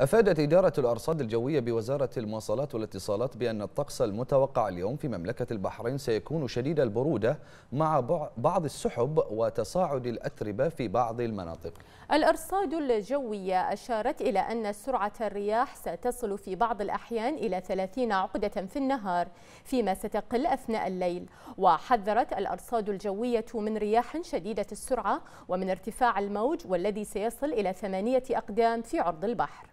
أفادت إدارة الأرصاد الجوية بوزارة المواصلات والاتصالات بأن الطقس المتوقع اليوم في مملكة البحرين سيكون شديد البرودة مع بعض السحب وتصاعد الأتربة في بعض المناطق الأرصاد الجوية أشارت إلى أن سرعة الرياح ستصل في بعض الأحيان إلى 30 عقدة في النهار فيما ستقل أثناء الليل وحذرت الأرصاد الجوية من رياح شديدة السرعة ومن ارتفاع الموج والذي سيصل إلى ثمانية أقدام في عرض البحر